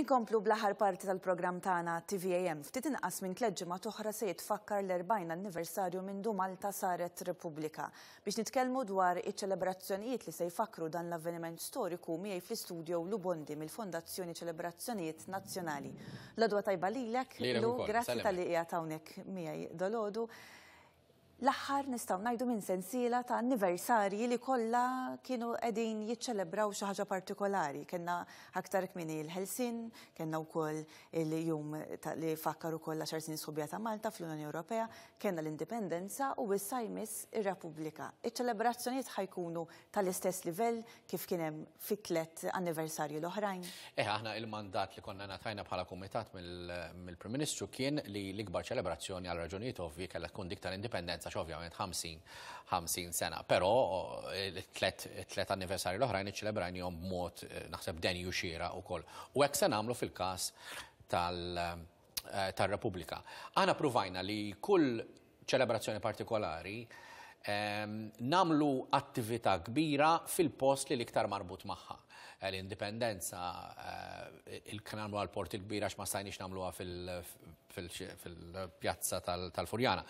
Inkomplu blaħar parti tal-program tagħna TVAM ftit inqas minn tliet ġimgħat oħra se jitfakkar l erbajn anniversarju minn du Malta saret Repubblika. Biex nitkellmu dwar iċ-ċelebrazzjonijiet li se jfakru dan l-avveniment storiku miej fl-istudio Lubondi mill-Fondazzjoni Ċelebrazzjonijiet Nazzjonali. l tajba lilek, lu grazzi tal-liqija hawnhekk miegħi dolodu. L-aħħar nistaw najdu minn sensiela ta' anniversarji li kollha kienu qegħdin jiċċelebraw xi ħaġa partikolari. Kenna aktar kmini l-Helsin, kenna wkoll il-jum li fakkar ukoll għaxar subja ta' Malta fl-Unjoni Ewropea, kenna l-Indipendenza u s jmiss ir-Repubblika. Iċ-ċelebrazzjonijiet ħajkunu tal-istess livell kif kien hemm anniversari l-oħrajn. Eħ eh, aħna il-mandat li konna natajna bħala kumitat mill-Prim Ministru kien li l-ikbar ċelebrazzjoni għal raġunijiet ovvi kellha tkun dik tal-Indipendenza 2015 ovvjament 50 sena, però tlet anniversari l-oħrajn iċċelebrajn jom mod eh, naħseb denju xira u koll. U għek se għamlu fil-kas eh, tal-Repubblika. Għana provajna li kull ċelebrazzjoni partikolari ehm, namlu attività kbira fil-post li l-iktar marbut maħħa l-indipendenza eh, il-kanal għal porti kbira x ma stajniex namluha fil-pjazza tal-Furjana.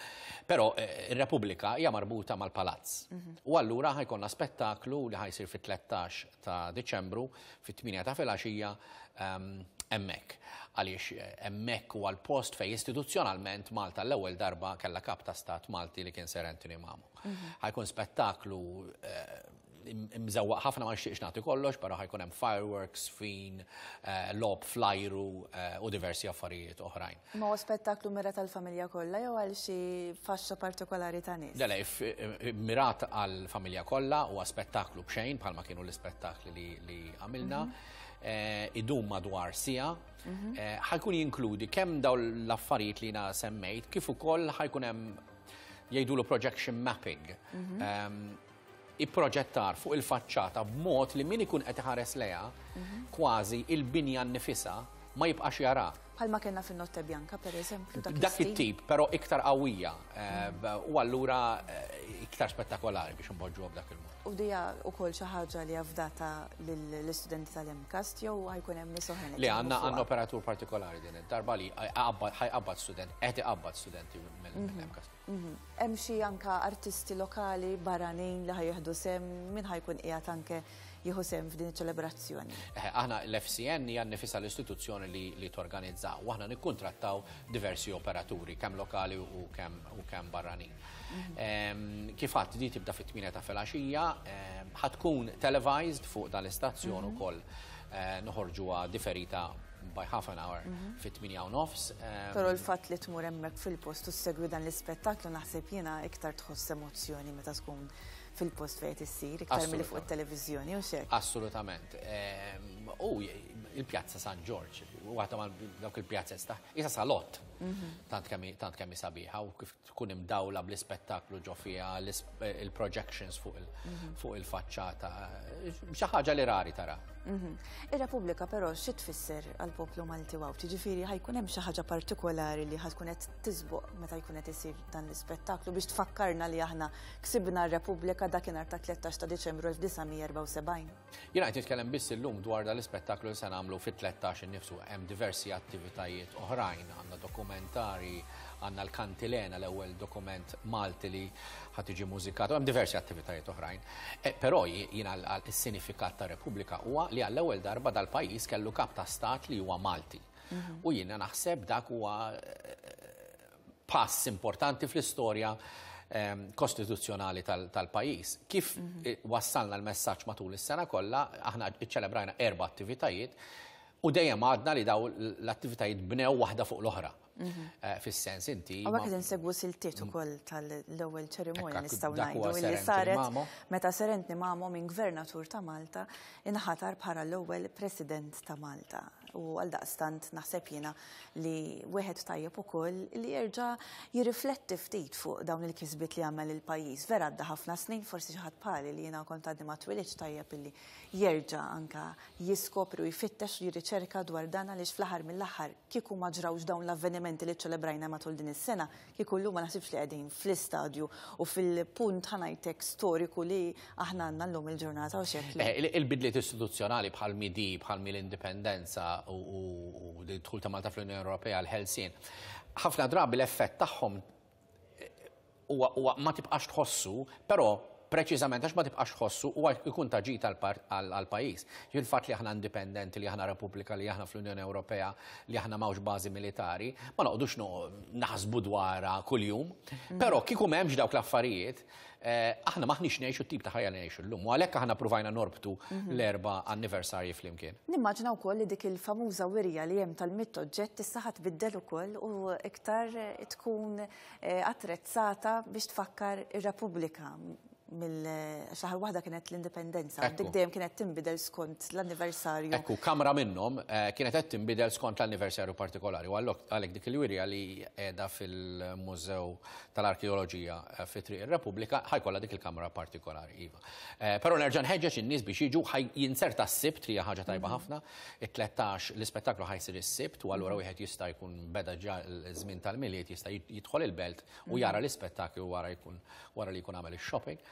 Però eh, il-Repubblika hija marbuta mal-Palazz. U allura ħajkonna spettaklu li ħajsir fit-13 ta' Deċembru fit-8 ta' filgħaxija emmek. Ehm, Għaliex eh, emmek u għal-post fej istituzzjonalment Malta l-ewel darba kalla kap ta' stat Malti li kien Ser Anthony Mamu. Għajkun mhm. spettaklu imżewwaq ħafna ma xiex nagħti kollox, però ħajkun hemm fireworks, fin, eh, lob flajru eh, u diversi affarijiet oħrajn. Ma huwa spettaklu mirat għall-familja kollha jew għal xi faxxa partikolari ta' nies? Dele, eh, mirat għall-familja kollha u spettaklu b'xejn bħalma kienu l-ispettakli li għamilna. idum madwar sija, mhm. ħajkun jinkludi kemm daw l-affarijiet li na semmejt, kif ukoll ħajkun hemm jgħidu l projection mapping. Mhm ipproġettar fuq il-faċċata b'mod li min ikun qed iħares leha mhm. kważi il-binja nifisa ma jibqax jara bħalma kena fin notte bjanka, per eżempju. Dak it-tip, pero iktar qawwija eh, u allura eh, iktar spettakolari biex nbogġu dak il-mod. U dija u kol xaħġa li għavdata l-studenti tal-MCAST jew għajkun hemm nies oħra. Li għandna għandna operatur partikolari din id-darba li ħajqabbad student, qed iqabbad studenti mill emkast mhm. mhm. Hemm xi anka artisti lokali barranin li ħajjeħdu sem min ħajkun qiegħed anke jieħu sem f'din iċ-ċelebrazzjoni. Eh, aħna l-FCN hija nifisa l-istituzzjoni li torganizza u għahna nikkuntrattaw diversi operaturi, kemm lokali u kemm kem barranin. Mhm. Ehm, kifat di tibda fit-8 ta' filaxija, ehm, ħatkun televised fuq dal-istazzjon mhm. u koll ehm, noħorġu differita by half an hour mhm. fit-8 u nofs. Pero l-fat li tmur emmek fil-post u segwi dan l-ispettaklu naħseb jena iktar tħoss emozjoni meta tkun fil-post fejt issir, iktar mill fuq il-televizjoni u xek. Assolutament. U il-pjazza San George għata ma' dawk il-pjazzez ta' jisa salott. Mhm. Tant kemm sabiħa u kif tkun imdawla bl-ispettaklu ġo fiha eh, il-projections mhm. fuq il-faċċata. Xi ħaġa li rari tara. Mhm. Ir-Repubblika però xi tfisser għall poplu Malti għaw, tiġifieri ħajkun hemm xi ħaġa partikolari li ħatkun qed tiżboq meta jkun qed isir dan l-ispettaklu biex tfakkarna li aħna ksibna r-Repubblika dakinhar ta' 13 ta' Deċembru 1974. Jiena qed nitkellem biss illum dwar dal-ispettaklu li se nagħmlu fit-13 innifsu hemm hemm diversi attivitajiet oħrajn, għandna dokumentari, għandna l-kantilena l-ewwel dokument Malti li ħad tiġi mużikatu, hemm diversi attivitajiet oħrajn. E, però jiena l-sinifikat ta' Repubblika huwa li għall-ewwel darba dal-pajjiż kellu kap ta' stat li huwa Malti. Mhm. U jiena naħseb dak huwa eh, pass importanti fl-istorja ehm, kostituzzjonali tal-pajis. Kif mhm. wassalna l-messagġ matul is-sena kollha, aħna ċċelebrajna erba' attivitajiet U dejjem għadna li daw l-attivitajiet bnew waħda fuq l-oħra. Mhm. Eh, fis-sens inti. U għakid nsegwu siltiet mm. ukoll tal-ewwel ċerimonja nistgħu ngħidu li saret meta serentni mamu minn Gvernatur ta' Malta inħatar bħala l-ewwel President ta' Malta. U għaldaqstant naħseb jena li wieħed tajjeb ukoll li jerġa' jirrifletti ftit fuq dawn il kizbit li għamel il-pajjiż. Vera għadda ħafna snin forsi xi ħadd pali li jiena kont għaddi ma tajjeb li jerġa' anka jiskopru jfittex jirriċerka dwar dan għaliex fl-aħħar mill-aħħar kieku ma ġrawx dawn l-avvenimenti li ċelebrajna matul din is-sena kieku llum ma naħsibx li qegħdin fl-istadju u fil-punt ħanajtek storiku li aħna għandna llum il-ġurnata u xekk. Eh, il-bidliet istituzzjonali bħal midi bħal mill-indipendenza u l-dħul ta' Malta fl-Unjoni Ewropea għal helsin ħafna drabi l-effett tagħhom eh, huwa ma tibqax tħossu, però preċiżament għax ma tibqax ħossu u jkun taġit għal-pajis. Jien fatt li aħna indipendenti, li aħna Repubblika, li aħna fl-Unjoni Ewropea, li aħna mawx bażi militari, ma noqdux naħsbu dwara kuljum. Però kieku m'hemmx dawk l-affarijiet, eh, aħna maħniex nejxu tip ta' ħajja li l-lum. U għalhekk aħna provajna norbtu mhm. l-erba anniversarji flimkien. Nimmaġinaw ukoll li dik il-famuża wirja li hemm tal-mitt oġġett is-saħat biddel ukoll u iktar tkun eh, attrezzata biex tfakkar ir-Repubblika mill-xaħar wahda kienet l-indipendenza. Dik dejjem kienet timbidel skont l-anniversarju. Ekku, kamra minnhom eh, kienet qed timbidel skont l-anniversarju partikolari. U għalek dik il-wirja li edha fil-Mużew tal-Arkeoloġija eh, fi Triq ir-Repubblika ħajkollha dik il-kamra partikolari iva. Eh, però nerġa' nħeġġeġ in-nies biex jiġu jinserta s-sibt li hija ħaġa tajba mhm. ħafna. It-13 l-ispettaklu ħajsir is-sibt u allura mhm. wieħed jista' jkun beda ġa l-żmien tal-miliet jista' jidħol il-belt u mhm. jara l-ispettaklu wara jkun wara li jkun għamel ix-shopping.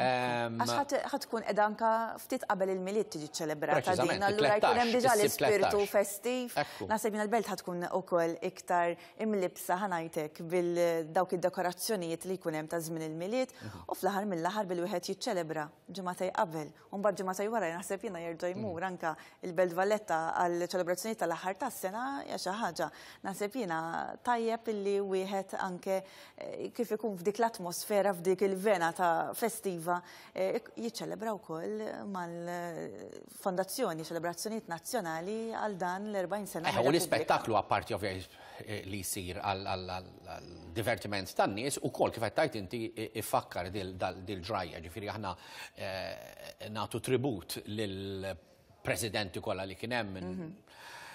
Ehm, Għax ħatkun edanka ftit qabel il-miliet tiġi ċelebrata din, allura jkun hemm diġà l-ispirtu festiv. Nasib minn l-belt ħatkun ukoll iktar imlibsa ħanajtek bil-dawk id-dekorazzjonijiet li jkun hemm ta' żmien il-miliet mhm. u fl-aħħar mill-aħħar bil-wieħed jiċċelebra ġimgħatej qabel. U mbagħad ġimgħatej wara naħseb jiena jerġa' jmur mhm. anka il-Belt Valletta għal ċelebrazzjonijiet tal-aħħar tas-sena hija xi ħaġa. Naħseb jiena tajjeb li wieħed anke eh, kif ikun f'dik l-atmosfera f'dik il-vena ta' festiv attiva eh, jiċċelebra wkoll mal-fondazzjoni, ċelebrazzjonijiet nazzjonali għal dan l-40 sena. U mela l-ispettaklu apparti ovvjament eh, li jsir għal-divertiment tan-nies u kol kif għattajt inti ifakkar dil-ġrajja, ġifiri aħna eh, natu tribut l presidenti kolla li kienem minn mhm.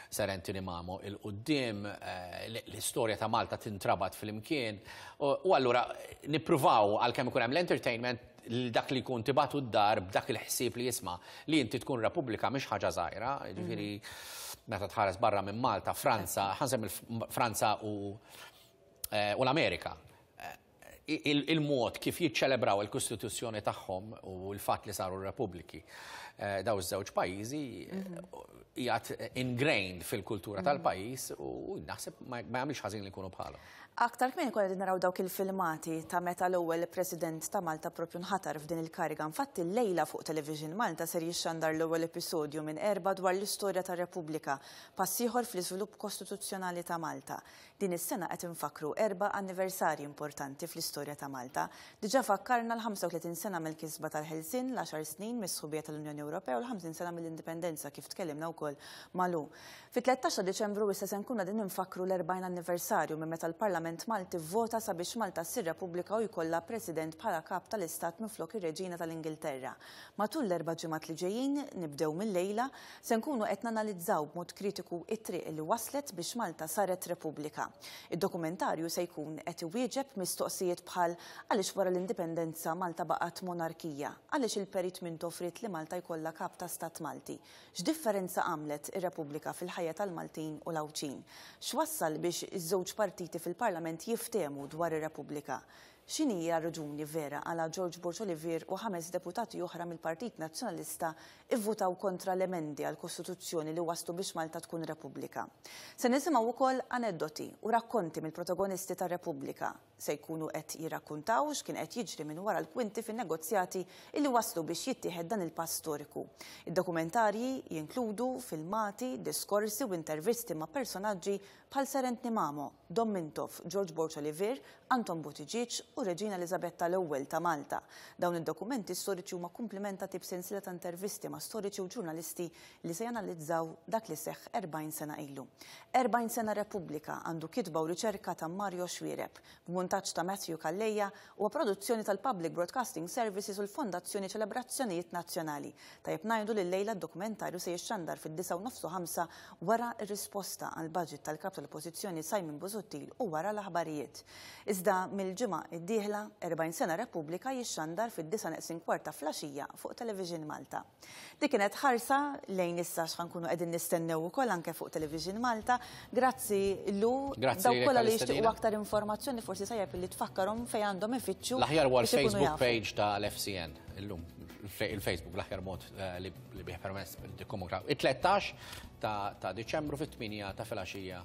Serentini Mamo il-qoddim, l-istoria ta' Malta tintrabat fil-imkien. U allura nipruvaw għal-kemm ikun hemm l-entertainment li dak li kun tibatu d-dar b'dak il-ħsieb li jisma li inti tkun Repubblika mhix ħaġa żgħira, ġifieri meta tħares barra minn Malta, Franza, ħansem il-Franza eh, u l-Amerika. Eh, il-mod kif jiċċelebraw il-Kostituzzjoni tagħhom u l-fatt li saru Repubbliki eh, daw iż-żewġ pajjiżi jgħat ingrained fil-kultura mhm. tal-pajjiż u naħseb ma jagħmilx ħażin li jkunu bħalhom. Aktar kmini kolla din naraw dawk il-filmati ta' meta l-ewwel president ta' Malta propju nħatar f'din il-kariga. Infatti lejla fuq television Malta ser jixxandar l-ewwel episodju minn erba dwar l-istorja ta' Repubblika passiħor fl-iżvilupp kostituzzjonali ta' Malta. Din is-sena qed infakru erba anniversarji importanti fl-istorja ta' Malta. Diġà fakkarna l-35 sena mill-kisba tal-Helsin, l-10 snin mis-sħubija tal-Unjoni Ewropea u l-50 sena mill-indipendenza kif tkellimna wkoll malu. Fit-13 Deċembru issa se nkunu din infakru l-40 anniversarju minn meta l-Parlament il-Parlament Malti vvota sabiex Malta sir Repubblika u jkollha President bħala kap tal-Istat miflok ir-Reġina tal-Ingilterra. Matul l-erba' ġimgħat li ġejjin nibdew mill-lejla se nkunu qed nanalizzaw b'mod kritiku it-triq li waslet biex Malta saret Repubblika. Id-dokumentarju se jkun qed iwieġeb mistoqsijiet bħal għaliex wara l-indipendenza Malta baqgħet monarkija, għaliex il-perit minn tofrit li Malta jkollha kap ta' Stat Malti. X'differenza għamlet ir-Repubblika fil-ħajja tal-Maltin u l-Awċin? X'wassal biex iż-żewġ partiti fil-Parlament il-Parlament jiftemu dwar ir-Repubblika. X'inhija raġuni vera għala George Borch u ħames deputati oħra mill-Partit Nazzjonalista ivvutaw kontra l-emendi għal kostituzzjoni li waslu biex Malta tkun Repubblika. Se nisimgħu wkoll aneddoti u rakkonti mill-protagonisti tar-Repubblika se jkunu qed jirrakkuntaw x'kien qed jiġri minn wara l-kwinti fin-negozjati illi waslu biex jittieħed dan il-pass storiku. Id-dokumentarji jinkludu filmati, diskorsi u intervisti ma' personaġġi bħal Serent Nimamo, Dom Mintov, George Borch Oliver, Anton Buttigieġ u Reġina Elizabetta l-ewwel ta' Malta. Dawn id-dokumenti storiċi huma komplementati b'sensiela ta' intervisti ma' storiċi u ġurnalisti li se janalizzaw dak li seħħ 40 sena ilu. 40 sena Repubblika għandu kitba u riċerka ta' Mario Xwireb montaċ ta' Matthew Kalleja u produzzjoni tal-Public Broadcasting Services u l-Fondazzjoni Ċelebrazzjonijiet Nazzjonali. Ta' jibnajdu li lejla dokumentarju se jixxandar fid 195 wara risposta għal budget tal-kap tal-oppożizzjoni Simon Busuttil u wara l-aħbarijiet. Iżda mill-ġimgħa id-dieħla 40 sena Repubblika jixxandar fid 195 kwarta flaxija fuq Television Malta. Dik kienet ħarsa lejn issa kunu qegħdin nistennew ukoll anke fuq Television Malta. Grazzi lu daw kollha li jixtiequ aktar informazzjoni forsi tajab li tfakkarhom fej għandhom ifittxu. L-aħjar għal Facebook page ta' l-FCN, l-lum, il-Facebook, l-aħjar mod eh, li bih permess dikkomukraw. Il-13 ta' Deċembru fit-8 ta' filaxija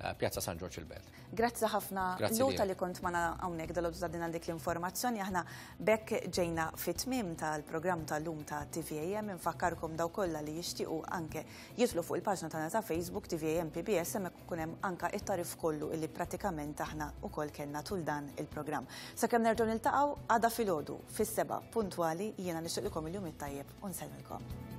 Eh, Pjazza San Giorgio il-Belt. Grazzi ħafna. Luta li kont ma għawnek dal-obżad din għandik l-informazzjoni. Aħna bekk ġejna fit-tmim tal-program tal-lum ta' TVAM. Infakkarkom daw kolla li jishtiqu anke jitlu fuq il-paġna tagħna ta' Facebook TVAM PBS hemmhekk kunem anka it-tarif kollu illi pratikament aħna ukoll kellna tul dan il-programm. Sakemm nerġgħu niltaqgħu għada filgħodu fis-seba' puntwali jiena nixtieq ilkom il-jum it-tajjeb u nsellmilkom.